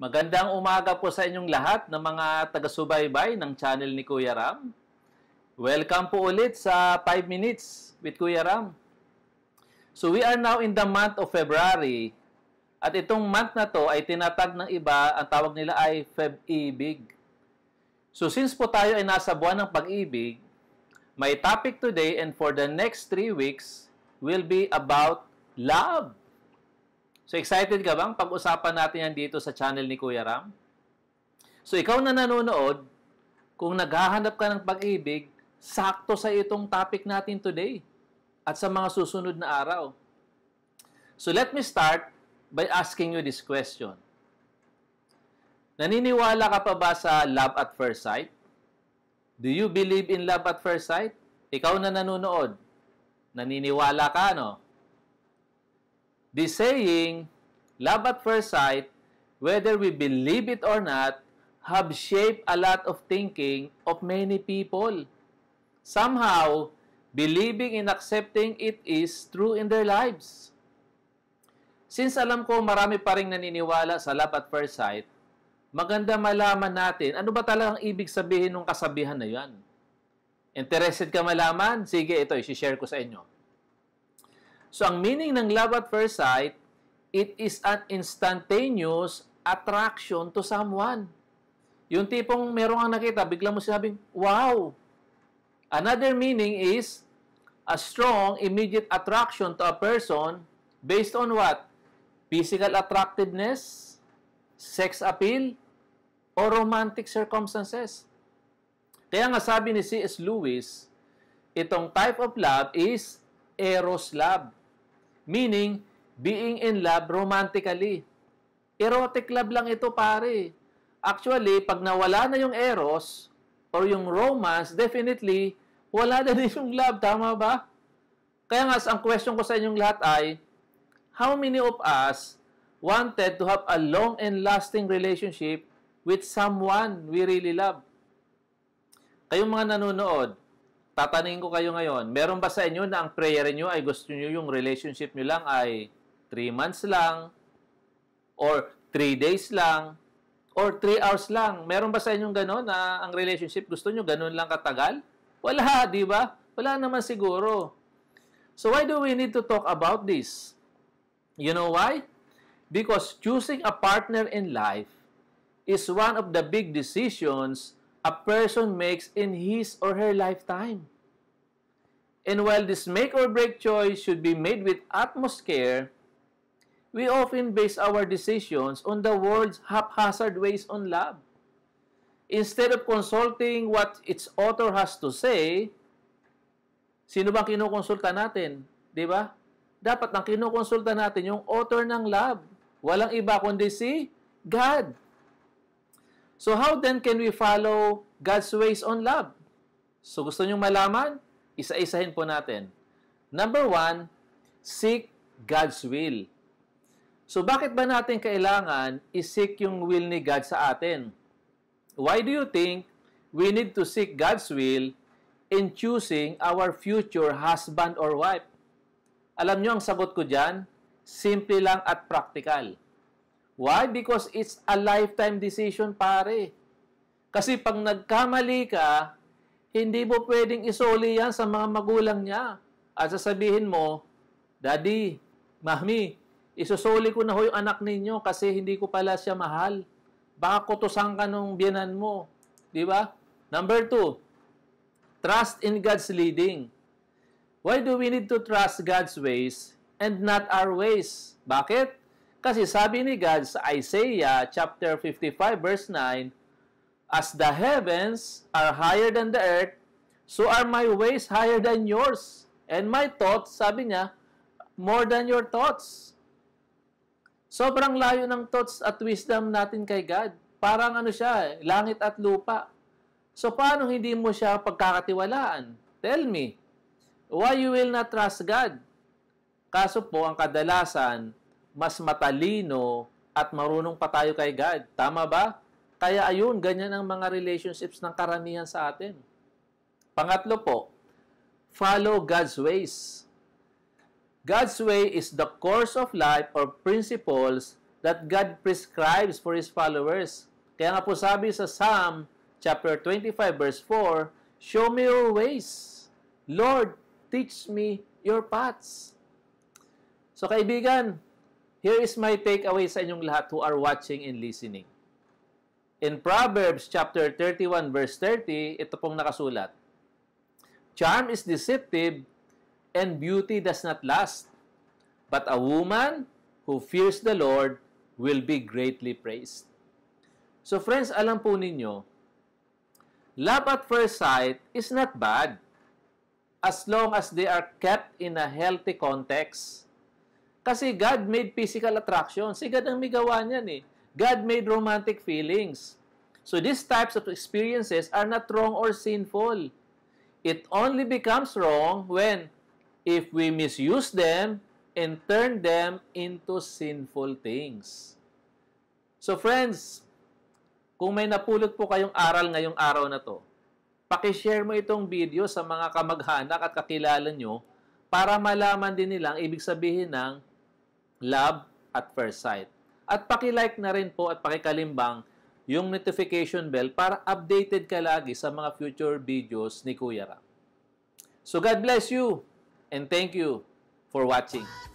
Magandang umaga po sa inyong lahat ng mga taga-subaybay ng channel ni Kuya Ram. Welcome po ulit sa 5 Minutes with Kuya Ram. So we are now in the month of February at itong month na to ay tinatag ng iba, ang tawag nila ay Feb-ibig. So since po tayo ay nasa buwan ng pag-ibig, my topic today and for the next 3 weeks will be about love. So excited ka bang pag-usapan natin yan dito sa channel ni Kuya Ram? So ikaw na nanonood, kung naghahanap ka ng pag-ibig, sakto sa itong topic natin today at sa mga susunod na araw. So let me start by asking you this question. Naniniwala ka pa ba sa love at first sight? Do you believe in love at first sight? Ikaw na nanonood, naniniwala ka, no? The saying, love at first sight, whether we believe it or not, have shaped a lot of thinking of many people. Somehow, believing and accepting it is true in their lives. Since alam ko marami pa rin naniniwala sa love at first sight, maganda malaman natin ano ba talagang ibig sabihin ng kasabihan na yan. Interested ka malaman? Sige, ito, isi-share ko sa inyo. So, ang meaning ng love at first sight, it is an instantaneous attraction to someone. Yung tipong meron kang nakita, bigla mo sinabing, wow! Another meaning is a strong immediate attraction to a person based on what? Physical attractiveness, sex appeal, or romantic circumstances. Kaya nga sabi ni C.S. Lewis, itong type of love is eros love. Meaning, being in love romantically. Erotic love lang ito, pare. Actually, pag nawala na yung eros or yung romance, definitely, wala na din yung love. Tama ba? Kaya nga, ang question ko sa inyong lahat ay, how many of us wanted to have a long and lasting relationship with someone we really love? Kayong mga nanonood, Tatanungin ko kayo ngayon, meron ba sa inyo na ang prayer niyo ay gusto niyo yung relationship niyo lang ay 3 months lang or 3 days lang or 3 hours lang? Meron ba sa inyo gano'n na ang relationship gusto niyo gano'n lang katagal? Wala, di ba? Wala naman siguro. So why do we need to talk about this? You know why? Because choosing a partner in life is one of the big decisions a person makes in his or her lifetime. And while this make or break choice should be made with utmost care, we often base our decisions on the world's haphazard ways on love. Instead of consulting what its author has to say, sino ba kinukonsulta natin? Di ba? Dapat ang kinukonsulta natin yung author ng love. Walang iba kundi si God. So how then can we follow God's ways on love? So gusto nyong malaman? Isa-isahin po natin. Number one, seek God's will. So bakit ba natin kailangan isik yung will ni God sa atin? Why do you think we need to seek God's will in choosing our future husband or wife? Alam nyo ang sagot ko dyan? Simple lang at practical. Why? Because it's a lifetime decision, pare. Kasi pag nagkamali ka, hindi mo pwedeng isoli yan sa mga magulang niya. At sasabihin mo, Daddy, Mami, isusoli ko na ho yung anak ninyo kasi hindi ko pala siya mahal. Baka kutusan ka nung biyanan mo. Di ba? Number two, trust in God's leading. Why do we need to trust God's ways and not our ways? Bakit? Kasi sabi ni God sa Isaiah chapter 55 verse 9, As the heavens are higher than the earth, so are my ways higher than yours. And my thoughts, sabi niya, more than your thoughts. Sobrang layo ng thoughts at wisdom natin kay God. Parang ano siya, langit at lupa. So paano hindi mo siya pagkakatiwalaan? Tell me, why you will not trust God? Kaso po, ang kadalasan, mas matalino at marunong pa tayo kay God. Tama ba? Kaya ayun, ganyan ang mga relationships ng karamihan sa atin. Pangatlo po, follow God's ways. God's way is the course of life or principles that God prescribes for His followers. Kaya nga po sabi sa Psalm chapter 25 verse 4, Show me your ways. Lord, teach me your paths. So kaibigan, Here is my takeaway sa inyong lahat who are watching and listening. In Proverbs chapter 31 verse 30, ito pong nakasulat. Charm is deceptive and beauty does not last, but a woman who fears the Lord will be greatly praised. So friends, alam po ninyo, love at first sight is not bad as long as they are kept in a healthy context. Kasi God made physical attraction. Si God ang may gawa niyan eh. God made romantic feelings. So these types of experiences are not wrong or sinful. It only becomes wrong when if we misuse them and turn them into sinful things. So friends, kung may napulot po kayong aral ngayong araw na to, pakishare mo itong video sa mga kamag-anak at kakilala nyo para malaman din nilang ibig sabihin ng Love at First Sight. At paki-like na rin po at paki-kalimbang yung notification bell para updated ka lagi sa mga future videos ni Kuya Ram. So God bless you and thank you for watching.